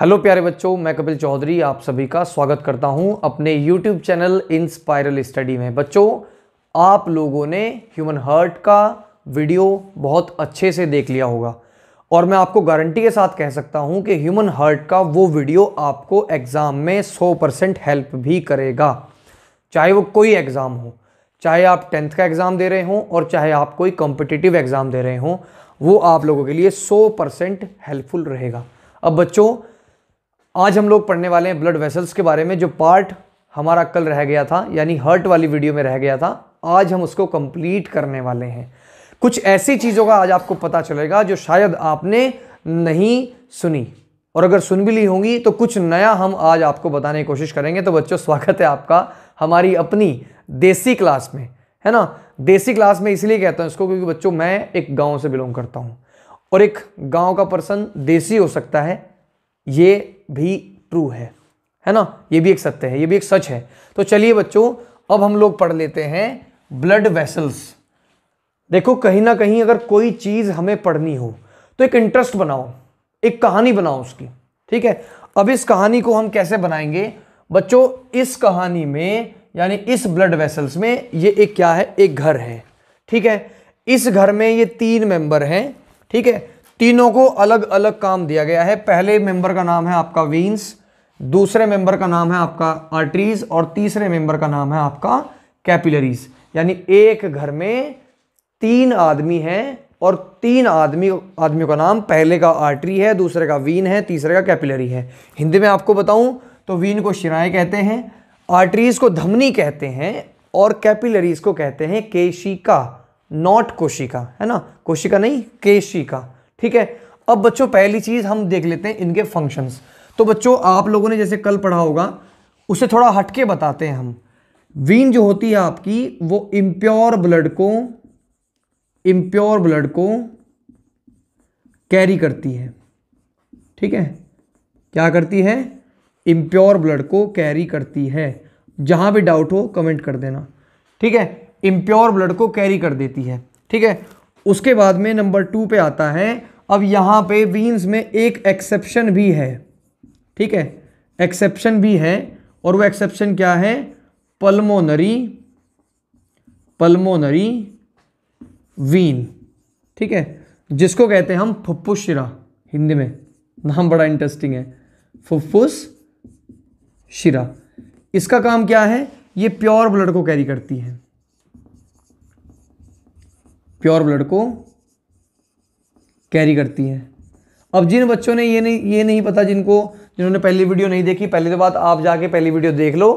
hello प्यारे बच्चों मैं कपिल चौधरी आप सभी का स्वागत करता हूं अपने यूट्यूब चैनल इंस्पायरल स्टडी में बच्चों आप लोगों ने ह्यूमन हर्ट का वीडियो बहुत अच्छे से देख लिया होगा और मैं आपको गारंटी के साथ कह सकता हूं कि ह्यूमन हर्ट का वो वीडियो आपको एग्ज़ाम में 100 परसेंट हेल्प भी करेगा चाहे वो कोई एग्ज़ाम हो चाहे आप टेंथ का एग्ज़ाम दे रहे हों और चाहे आप कोई कॉम्पिटिटिव एग्ज़ाम दे रहे हों वो आप लोगों के लिए सौ परसेंट हेल्पफुल रहेगा अब बच्चों आज हम लोग पढ़ने वाले हैं ब्लड वेसल्स के बारे में जो पार्ट हमारा कल रह गया था यानी हर्ट वाली वीडियो में रह गया था आज हम उसको कंप्लीट करने वाले हैं कुछ ऐसी चीज़ों का आज आपको पता चलेगा जो शायद आपने नहीं सुनी और अगर सुन भी ली होंगी तो कुछ नया हम आज आपको बताने की कोशिश करेंगे तो बच्चों स्वागत है आपका हमारी अपनी देसी क्लास में है ना देसी क्लास में इसलिए कहता हूँ इसको क्योंकि बच्चों मैं एक गांव से बिलोंग करता हूँ और एक गांव का पर्सन देसी हो सकता है ये भी ट्रू है है ना ये भी एक सत्य है ये भी एक सच है तो चलिए बच्चों अब हम लोग पढ़ लेते हैं ब्लड वेसल्स देखो कहीं ना कहीं अगर कोई चीज़ हमें पढ़नी हो तो एक इंटरेस्ट बनाओ एक कहानी बनाओ उसकी ठीक है अब इस कहानी को हम कैसे बनाएंगे बच्चों इस कहानी में यानी इस ब्लड वेसल्स में ये एक क्या है एक घर है ठीक है इस घर में ये तीन मेंबर हैं ठीक है तीनों को अलग अलग काम दिया गया है पहले मेंबर का नाम है आपका वीन्स दूसरे मेंबर का नाम है आपका आर्टरीज और तीसरे मेंबर का नाम है आपका कैपिलरीज यानी एक घर में तीन आदमी हैं और तीन आदमी आदमियों का नाम पहले का आर्टरी है दूसरे का वीन है तीसरे का कैपिलरी है हिंदी में आपको बताऊं तो वीन को शिराएं कहते हैं आर्टरीज को धमनी कहते हैं और कैपिलरीज को कहते हैं केशिका नॉट कोशिका है ना कोशिका नहीं केशिका ठीक है अब बच्चों पहली चीज़ हम देख लेते हैं इनके फंक्शंस तो बच्चों आप लोगों ने जैसे कल पढ़ा होगा उसे थोड़ा हटके बताते हैं हम वीन जो होती है आपकी वो इम्प्योर ब्लड को इम्प्योर ब्लड को कैरी करती है ठीक है क्या करती है इम्प्योर ब्लड को कैरी करती है जहां भी डाउट हो कमेंट कर देना ठीक है इम्प्योर ब्लड को कैरी कर देती है ठीक है उसके बाद में नंबर टू पे आता है अब यहाँ पे वीन्स में एक एक्सेप्शन भी है ठीक है एक्सेप्शन भी है और वो एक्सेप्शन क्या है पल्मोनरी पल्मोनरी वीन ठीक है जिसको कहते हैं हम फुफ्फुस शिरा हिंदी में नाम बड़ा इंटरेस्टिंग है फुफ्फुस शिरा इसका काम क्या है ये प्योर ब्लड को कैरी करती है प्योर ब्लड को कैरी करती है अब जिन बच्चों ने ये नहीं ये नहीं पता जिनको जिन्होंने पहली वीडियो नहीं देखी पहली तो बात आप जाके पहली वीडियो देख लो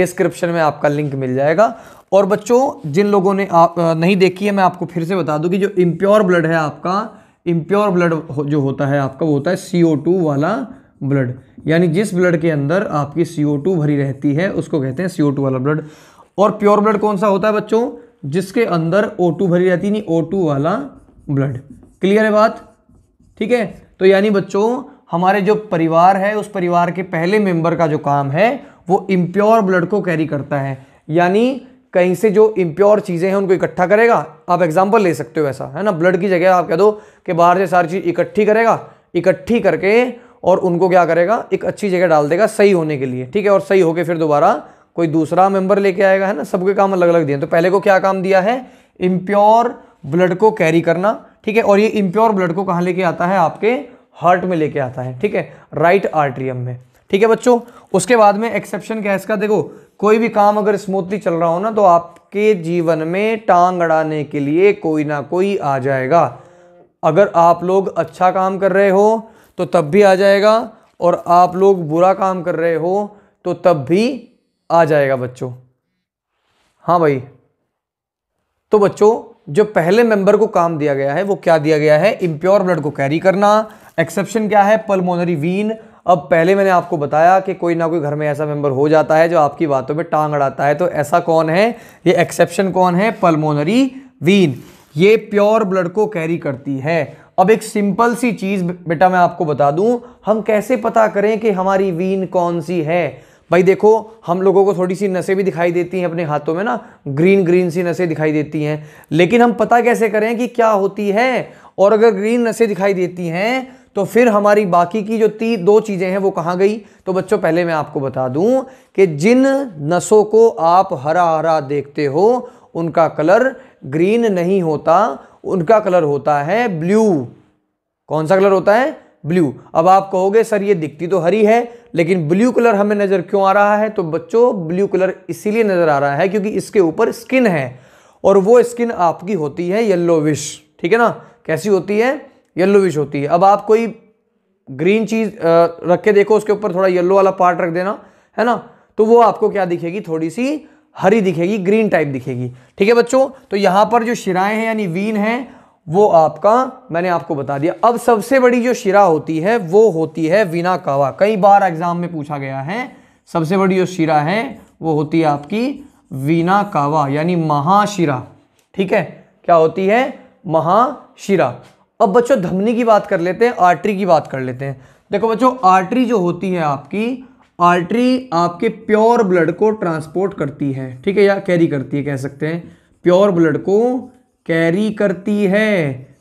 डिस्क्रिप्शन में आपका लिंक मिल जाएगा और बच्चों जिन लोगों ने आप नहीं देखी है मैं आपको फिर से बता दूं कि जो इम्प्योर ब्लड है आपका इम्प्योर ब्लड जो होता है आपका वो होता है सी वाला ब्लड यानी जिस ब्लड के अंदर आपकी सी भरी रहती है उसको कहते हैं सी वाला ब्लड और प्योर ब्लड कौन सा होता है बच्चों जिसके अंदर O2 भरी रहती नहीं O2 वाला ब्लड क्लियर है बात ठीक है तो यानी बच्चों हमारे जो परिवार है उस परिवार के पहले मेंबर का जो काम है वो इम्प्योर ब्लड को कैरी करता है यानी कहीं से जो इम्प्योर चीज़ें हैं उनको इकट्ठा करेगा आप एग्जाम्पल ले सकते हो ऐसा है ना ब्लड की जगह आप कह दो कि बाहर से सारी चीज़ इकट्ठी करेगा इकट्ठी करके और उनको क्या करेगा एक अच्छी जगह डाल देगा सही होने के लिए ठीक है और सही होके फिर दोबारा कोई दूसरा मेंबर लेके आएगा है ना सबके काम अलग अलग दिए तो पहले को क्या काम दिया है इम्प्योर ब्लड को कैरी करना ठीक है और ये इम्प्योर ब्लड को कहाँ लेके आता है आपके हार्ट में लेके आता है ठीक है राइट आर्ट्रियम में ठीक है बच्चों उसके बाद में एक्सेप्शन क्या है इसका देखो कोई भी काम अगर स्मूथली चल रहा हो ना तो आपके जीवन में टांग अड़ाने के लिए कोई ना कोई आ जाएगा अगर आप लोग अच्छा काम कर रहे हो तो तब भी आ जाएगा और आप लोग बुरा काम कर रहे हो तो तब भी आ जाएगा बच्चों हाँ भाई तो बच्चों जो पहले मेंबर को काम दिया गया है वो क्या दिया गया है इम्प्योर ब्लड को कैरी करना एक्सेप्शन क्या है पल्मोनरी वीन अब पहले मैंने आपको बताया कि कोई ना कोई घर में ऐसा मेंबर हो जाता है जो आपकी बातों में टांग अड़ाता है तो ऐसा कौन है ये एक्सेप्शन कौन है पल्मोनरी वीन ये प्योर ब्लड को कैरी करती है अब एक सिंपल सी चीज़ बेटा मैं आपको बता दूं हम कैसे पता करें कि हमारी वीन कौन सी है भाई देखो हम लोगों को थोड़ी सी नसें भी दिखाई देती हैं अपने हाथों में ना ग्रीन ग्रीन सी नसें दिखाई देती हैं लेकिन हम पता कैसे करें कि क्या होती है और अगर ग्रीन नसें दिखाई देती हैं तो फिर हमारी बाकी की जो ती दो चीज़ें हैं वो कहाँ गई तो बच्चों पहले मैं आपको बता दूं कि जिन नसों को आप हरा हरा देखते हो उनका कलर ग्रीन नहीं होता उनका कलर होता है ब्लू कौन सा कलर होता है ब्लू अब आप कहोगे सर ये दिखती तो हरी है लेकिन ब्लू कलर हमें नज़र क्यों आ रहा है तो बच्चों ब्लू कलर इसीलिए नज़र आ रहा है क्योंकि इसके ऊपर स्किन है और वो स्किन आपकी होती है येल्लो विश ठीक है ना कैसी होती है येल्लो विश होती है अब आप कोई ग्रीन चीज़ रख के देखो उसके ऊपर थोड़ा येल्लो वाला पार्ट रख देना है ना तो वो आपको क्या दिखेगी थोड़ी सी हरी दिखेगी ग्रीन टाइप दिखेगी ठीक है बच्चों तो यहां पर जो शिराएं हैं यानी वीन हैं वो आपका मैंने आपको बता दिया अब सबसे बड़ी जो शिरा होती है वो होती है विना कावा कई बार एग्जाम में पूछा गया है सबसे बड़ी जो शिरा है वो होती है आपकी वीना कावा यानी महाशिरा ठीक है क्या होती है महाशिरा अब बच्चों धमनी की बात कर लेते हैं आर्टरी की बात कर लेते हैं देखो बच्चों आर्टरी जो होती है आपकी आर्टरी आपके प्योर ब्लड को ट्रांसपोर्ट करती है ठीक है या कैरी करती है कह सकते हैं प्योर ब्लड को कैरी करती है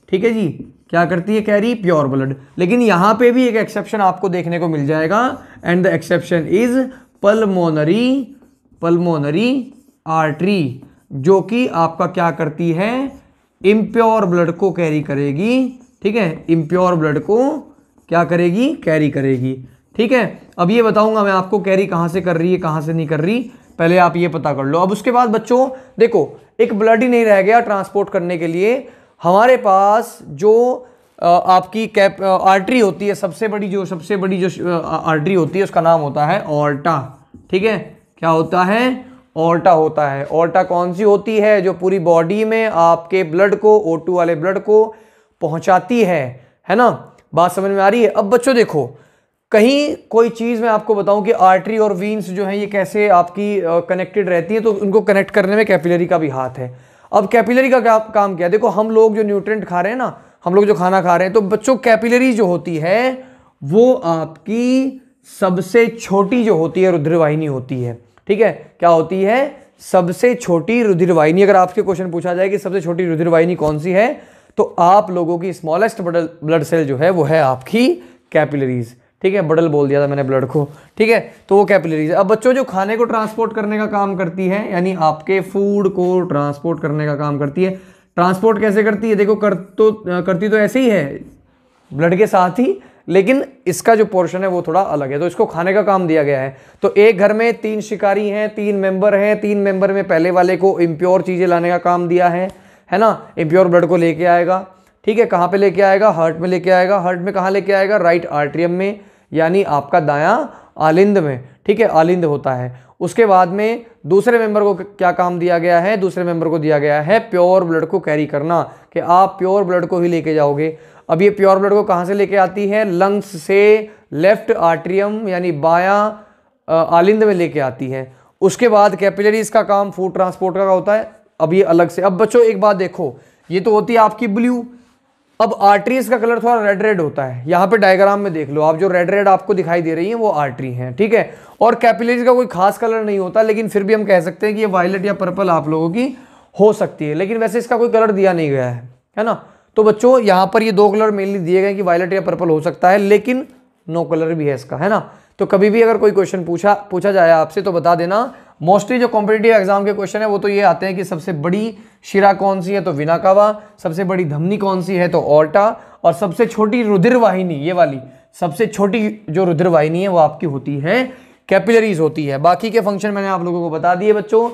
ठीक है जी क्या करती है कैरी प्योर ब्लड लेकिन यहाँ पे भी एक एक्सेप्शन आपको देखने को मिल जाएगा and the exception is pulmonary pulmonary artery जो कि आपका क्या करती है इम्प्योर ब्लड को कैरी करेगी ठीक है इम्प्योर ब्लड को क्या करेगी कैरी करेगी ठीक है अब ये बताऊंगा मैं आपको कैरी कहाँ से कर रही है कहाँ से नहीं कर रही पहले आप ये पता कर लो अब उसके बाद बच्चों देखो एक ब्लड ही नहीं रह गया ट्रांसपोर्ट करने के लिए हमारे पास जो आपकी कैप आर्टरी होती है सबसे बड़ी जो सबसे बड़ी जो आर्टरी होती है उसका नाम होता है ओल्टा ठीक है क्या होता है ओल्टा होता है ओल्टा कौन सी होती है जो पूरी बॉडी में आपके ब्लड को ओ वाले ब्लड को पहुंचाती है है ना बात समझ में आ रही है अब बच्चों देखो कहीं कोई चीज़ मैं आपको बताऊं कि आर्टरी और वीन्स जो हैं ये कैसे आपकी कनेक्टेड रहती हैं तो उनको कनेक्ट करने में कैपिलरी का भी हाथ है अब कैपिलरी का क्या काम क्या है देखो हम लोग जो न्यूट्रेंट खा रहे हैं ना हम लोग जो खाना खा रहे हैं तो बच्चों कैपिलरी जो होती है वो आपकी सबसे छोटी जो होती है रुद्रवाहिनी होती है ठीक है क्या होती है सबसे छोटी रुधिरवाहिनी अगर आपसे क्वेश्चन पूछा जाए कि सबसे छोटी रुधिरवाहिनी कौन सी है तो आप लोगों की स्मॉलेस्ट ब्लड सेल जो है वो है आपकी कैपिलरीज़ ठीक है बडल बोल दिया था मैंने ब्लड को ठीक है तो वो कैपिलरीज अब बच्चों जो खाने को ट्रांसपोर्ट करने का काम करती है यानी आपके फूड को ट्रांसपोर्ट करने का काम करती है ट्रांसपोर्ट कैसे करती है देखो कर तो करती तो ऐसे ही है ब्लड के साथ ही लेकिन इसका जो पोर्शन है वो थोड़ा अलग है तो इसको खाने का काम दिया गया है तो एक घर में तीन शिकारी हैं तीन मेंबर हैं तीन मेंबर में पहले वाले को इम्प्योर चीज़ें लाने का काम दिया है है ना इम्प्योर ब्लड को लेके आएगा ठीक है कहाँ पे लेके आएगा हर्ट में लेके आएगा हर्ट में कहाँ लेके आएगा राइट आर्ट्रियम में यानी आपका दायां आलिंद में ठीक है आलिंद होता है उसके बाद में दूसरे मेंबर को क्या काम दिया गया है दूसरे मेंबर को दिया गया है प्योर ब्लड को कैरी करना कि आप प्योर ब्लड को ही लेके जाओगे अब ये प्योर ब्लड को कहाँ से लेके आती है लंग्स से लेफ्ट आर्ट्रियम यानी बायां आलिंद में लेके आती है उसके बाद कैपिलरीज का काम फूड ट्रांसपोर्ट का होता है अब ये अलग से अब बच्चों एक बात देखो ये तो होती है आपकी ब्लू अब आर्टरीज का कलर थोड़ा रेड रेड होता है यहाँ पे डायग्राम में देख लो आप जो रेड रेड आपको दिखाई दे रही हैं वो आर्टरी हैं ठीक है और कैपिलरीज का कोई खास कलर नहीं होता लेकिन फिर भी हम कह सकते हैं कि ये वायलेट या पर्पल आप लोगों की हो सकती है लेकिन वैसे इसका कोई कलर दिया नहीं गया है है ना तो बच्चों यहाँ पर ये दो कलर मेनली दिए गए कि वायलेट या पर्पल हो सकता है लेकिन नो कलर भी है इसका है ना तो कभी भी अगर कोई क्वेश्चन पूछा पूछा जाए आपसे तो बता देना मोस्टली जो कॉम्पिटेटिव एग्जाम के क्वेश्चन है वो तो ये आते हैं कि सबसे बड़ी शिरा कौन सी है तो विनाकावा सबसे बड़ी धमनी कौन सी है तो ओल्टा और सबसे छोटी रुधिरवाहिनी ये वाली सबसे छोटी जो रुधिरवाहिनी है वो आपकी होती है कैपिलरीज होती है बाकी के फंक्शन मैंने आप लोगों को बता दिए बच्चों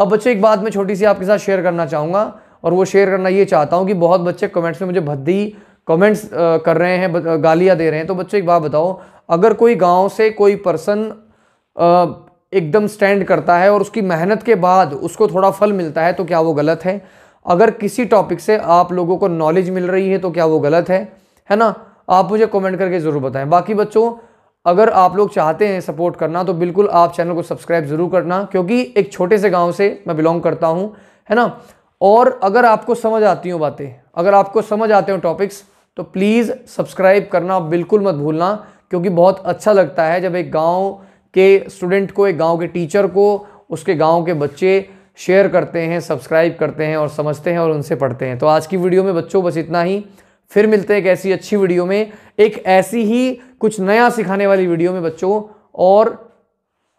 अब बच्चों एक बात मैं छोटी सी आपके साथ शेयर करना चाहूँगा और वो शेयर करना ये चाहता हूँ कि बहुत बच्चे कमेंट्स में मुझे भद्दी कमेंट्स कर रहे हैं गालियाँ दे रहे हैं तो बच्चों एक बात बताओ अगर कोई गांव से कोई पर्सन एकदम स्टैंड करता है और उसकी मेहनत के बाद उसको थोड़ा फल मिलता है तो क्या वो गलत है अगर किसी टॉपिक से आप लोगों को नॉलेज मिल रही है तो क्या वो गलत है है ना आप मुझे कमेंट करके ज़रूर बताएं बाकी बच्चों अगर आप लोग चाहते हैं सपोर्ट करना तो बिल्कुल आप चैनल को सब्सक्राइब ज़रूर करना क्योंकि एक छोटे से गाँव से मैं बिलोंग करता हूँ है ना और अगर आपको समझ आती हो बातें अगर आपको समझ आते हो टॉपिक्स तो प्लीज़ सब्सक्राइब करना बिल्कुल मत भूलना क्योंकि बहुत अच्छा लगता है जब एक गाँव के स्टूडेंट को एक गांव के टीचर को उसके गांव के बच्चे शेयर करते हैं सब्सक्राइब करते हैं और समझते हैं और उनसे पढ़ते हैं तो आज की वीडियो में बच्चों बस इतना ही फिर मिलते हैं एक ऐसी अच्छी वीडियो में एक ऐसी ही कुछ नया सिखाने वाली वीडियो में बच्चों और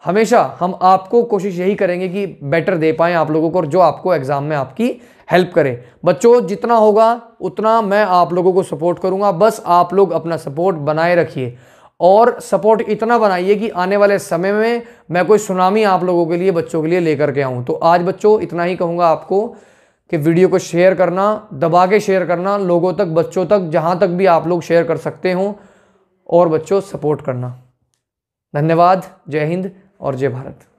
हमेशा हम आपको कोशिश यही करेंगे कि बेटर दे पाएँ आप लोगों को और जो आपको एग्ज़ाम में आपकी हेल्प करें बच्चों जितना होगा उतना मैं आप लोगों को सपोर्ट करूंगा बस आप लोग अपना सपोर्ट बनाए रखिए और सपोर्ट इतना बनाइए कि आने वाले समय में मैं कोई सुनामी आप लोगों के लिए बच्चों के लिए लेकर के आऊँ तो आज बच्चों इतना ही कहूँगा आपको कि वीडियो को शेयर करना दबा के शेयर करना लोगों तक बच्चों तक जहाँ तक भी आप लोग शेयर कर सकते हो और बच्चों सपोर्ट करना धन्यवाद जय हिंद और जय भारत